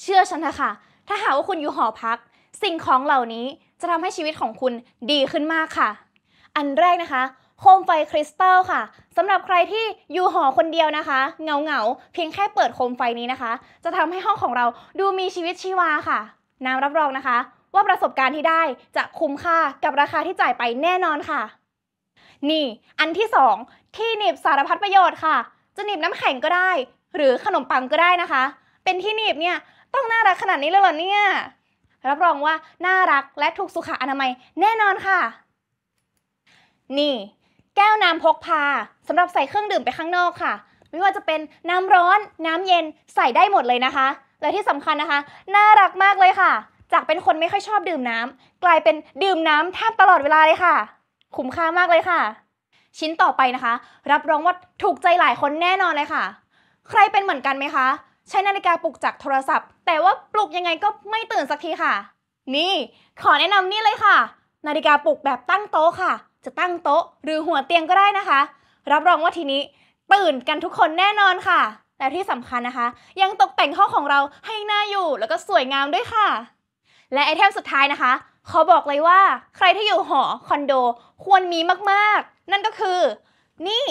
เชื่อฉันเถอะค่ะ ถ้าหากว่าคุณอยู่หอพัก สิ่งของเหล่านี้จะทำให้ชีวิตของคุณดีขึ้นมากค่ะ อันแรกนะคะ โคมไฟคริสตัลค่ะสำหรับใครที่อยู่หอคนเดียวนะคะ เงาเงาเพียงแค่เปิดโคมไฟนี้นะคะ จะทำให้ห้องของเราดูมีชีวิตชีวาค่ะน้ำรับรองนะคะ ว่าประสบการณ์ที่ได้จะคุ้มค่ากับราคาที่จ่ายไปแน่นอนค่ะ นี่ อันที่2ที่หนีบสารพัดประโยชน์ค่ะ จะหนีบน้ำแข็งก็ได้ หรือขนมปังก็ได้นะคะ เป็นที่หนีบเนี่ยต้องน่ารักขนาดนี้เลยเหรอเนี่ย รับรองว่าน่ารักและถูกสุขอนามัย แน่นอนค่ะ นี่ แก้วน้ำพกพาสำหรับใส่เครื่องดื่มไปข้างนอกค่ะ ไม่ว่าจะเป็นน้ำร้อนน้ำเย็นใส่ได้หมดเลยนะคะ และที่สำคัญนะคะน่ารักมากเลยค่ะ จากเป็นคนไม่ค่อยชอบดื่มน้ำกลายเป็นดื่มน้ำแทบตลอดเวลาเลยค่ะคุ้มค่ามากเลยค่ะ ชิ้นต่อไปนะคะ รับรองว่าถูกใจหลายคนแน่นอนเลยค่ะ ใครเป็นเหมือนกันไหมคะใช้นาฬิกาปลุกจากโทรศัพท์ แต่ว่าปลุกยังไงก็ไม่ตื่นสักทีค่ะ นี่ ขอแนะนำนี่เลยค่ะ นาฬิกาปลุกแบบตั้งโต๊ะค่ะ จะตั้งโต๊ะ หรือหัวเตียงก็ได้นะคะ รับรองว่าทีนี้ตื่นกันทุกคนแน่นอนค่ะแต่ที่สำคัญนะคะ ยังตกแต่งห้องของเราให้น่าอยู่ แล้วก็สวยงามด้วยค่ะ และไอเทมสุดท้ายนะคะขอบอกเลยว่าใครที่อยู่หอคอนโด ควรมีมาก ๆ นั่นก็คือ นี่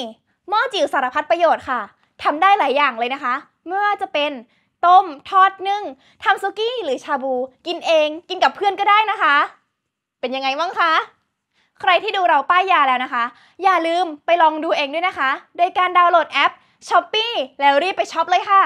หม้อจิ๋วสารพัดประโยชน์ค่ะทำได้หลายอย่างเลยนะคะ เมื่อจะเป็นต้มทอดนึ่ง ทำซุกี้หรือชาบู กินเองกินกับเพื่อนก็ได้นะคะ เป็นยังไงบ้างคะ ใครที่ดูเราป้ายยาแล้วนะคะ อย่าลืมไปลองดูเองด้วยนะคะ โดยการดาวน์โหลดแอปช้อป e e แล้วรีบไปช็อปเลยค่ะ